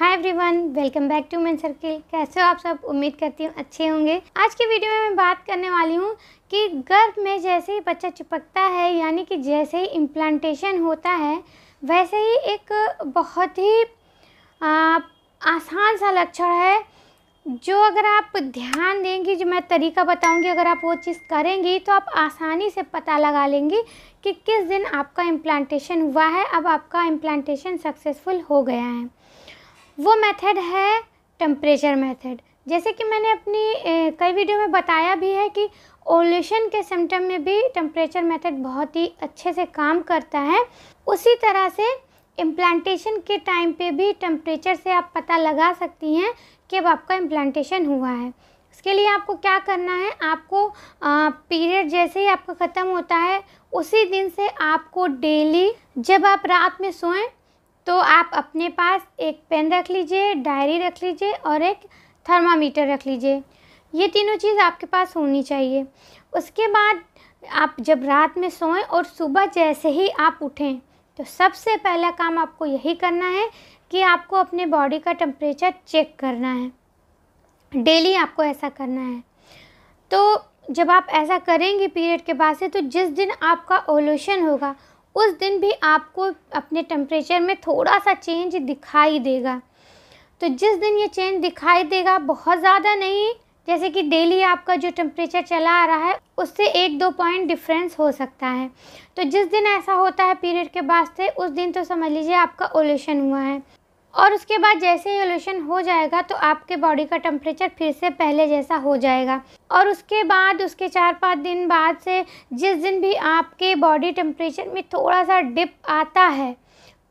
hi everyone welcome back to man circle कैसे हो आप सब उम्मीद करती हूँ अच्छे होंगे आज के वीडियो में मैं बात करने वाली हूँ कि गर्भ में जैसे ही बच्चा चिपकता है यानी कि जैसे ही इम्प्लांटेशन होता है वैसे ही एक बहुत ही आ, आसान सा लक्षण है जो अगर आप ध्यान देंगी जो मैं तरीका बताऊंगी अगर आप वो चीज़ करेंगी तो आप आसानी से पता लगा लेंगी कि किस दिन आपका इम्प्लांटेशन हुआ है अब आपका इम्प्लांटेशन सक्सेसफुल हो गया है वो मेथड है टेम्परेचर मेथड जैसे कि मैंने अपनी कई वीडियो में बताया भी है कि ओल्यूशन के सिम्टम में भी टेम्परेचर मेथड बहुत ही अच्छे से काम करता है उसी तरह से इम्प्लांटेशन के टाइम पे भी टेम्परेचर से आप पता लगा सकती हैं कि अब आपका इम्प्लांटेशन हुआ है इसके लिए आपको क्या करना है आपको पीरियड जैसे ही आपका ख़त्म होता है उसी दिन से आपको डेली जब आप रात में सोएं तो आप अपने पास एक पेन रख लीजिए डायरी रख लीजिए और एक थर्मामीटर रख लीजिए ये तीनों चीज़ आपके पास होनी चाहिए उसके बाद आप जब रात में सोएं और सुबह जैसे ही आप उठें तो सबसे पहला काम आपको यही करना है कि आपको अपने बॉडी का टेम्परेचर चेक करना है डेली आपको ऐसा करना है तो जब आप ऐसा करेंगे पीरियड के बाद से तो जिस दिन आपका ओलोशन होगा उस दिन भी आपको अपने टेम्परेचर में थोड़ा सा चेंज दिखाई देगा तो जिस दिन ये चेंज दिखाई देगा बहुत ज़्यादा नहीं जैसे कि डेली आपका जो टेम्परेचर चला आ रहा है उससे एक दो पॉइंट डिफरेंस हो सकता है तो जिस दिन ऐसा होता है पीरियड के बाद से उस दिन तो समझ लीजिए आपका ओल्यूशन हुआ है और उसके बाद जैसे ही एलोशन हो जाएगा तो आपके बॉडी का टेम्परेचर फिर से पहले जैसा हो जाएगा और उसके बाद उसके चार पाँच दिन बाद से जिस दिन भी आपके बॉडी टेम्परेचर में थोड़ा सा डिप आता है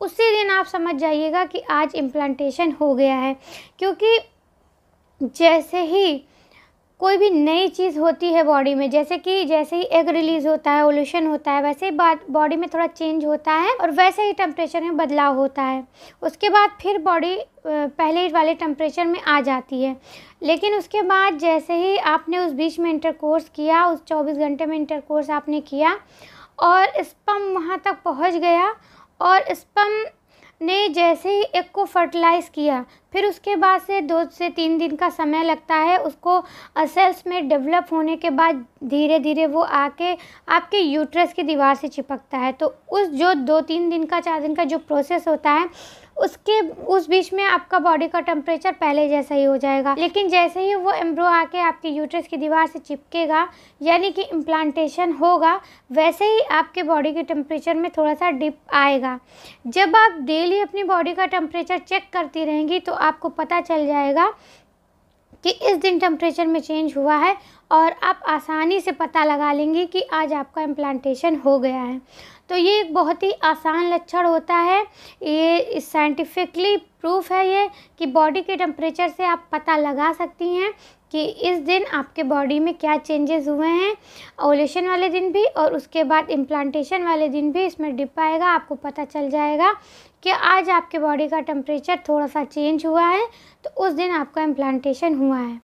उसी दिन आप समझ जाइएगा कि आज इम्प्लांटेशन हो गया है क्योंकि जैसे ही कोई भी नई चीज़ होती है बॉडी में जैसे कि जैसे ही एग रिलीज़ होता है ओल्यूशन होता है वैसे ही बॉडी में थोड़ा चेंज होता है और वैसे ही टेम्परेचर में बदलाव होता है उसके बाद फिर बॉडी पहले वाले टेम्परेचर में आ जाती है लेकिन उसके बाद जैसे ही आपने उस बीच में इंटर कोर्स किया उस चौबीस घंटे में इंटर कोर्स आपने किया और स्पम वहाँ तक पहुँच गया और स्पम ने जैसे ही एग को फर्टिलाइज़ किया फिर उसके बाद से दो से तीन दिन का समय लगता है उसको असल्स में डेवलप होने के बाद धीरे धीरे वो आके आपके यूट्रस की दीवार से चिपकता है तो उस जो दो तीन दिन का चार दिन का जो प्रोसेस होता है उसके उस बीच में आपका बॉडी का टेम्परेचर पहले जैसा ही हो जाएगा लेकिन जैसे ही वो एम्ब्रो आके आपके यूट्रस की दीवार से चिपकेगा यानी कि इम्प्लांटेशन होगा वैसे ही आपके बॉडी के टेम्परेचर में थोड़ा सा डिप आएगा जब आप डेली अपनी बॉडी का टेम्परेचर चेक करती रहेंगी तो आपको पता चल जाएगा कि इस दिन टेम्परेचर में चेंज हुआ है और आप आसानी से पता लगा लेंगे कि आज आपका इम्प्लांटेशन हो गया है तो ये एक बहुत ही आसान लक्षण होता है ये साइंटिफिकली प्रूफ है ये कि बॉडी के टेम्परेचर से आप पता लगा सकती हैं कि इस दिन आपके बॉडी में क्या चेंजेस हुए हैं ओलेशन वाले दिन भी और उसके बाद इम्प्लांटेशन वाले दिन भी इसमें डिप आएगा आपको पता चल जाएगा कि आज आपके बॉडी का टेम्परेचर थोड़ा सा चेंज हुआ है तो उस दिन आपका इम्प्लांटेशन हुआ है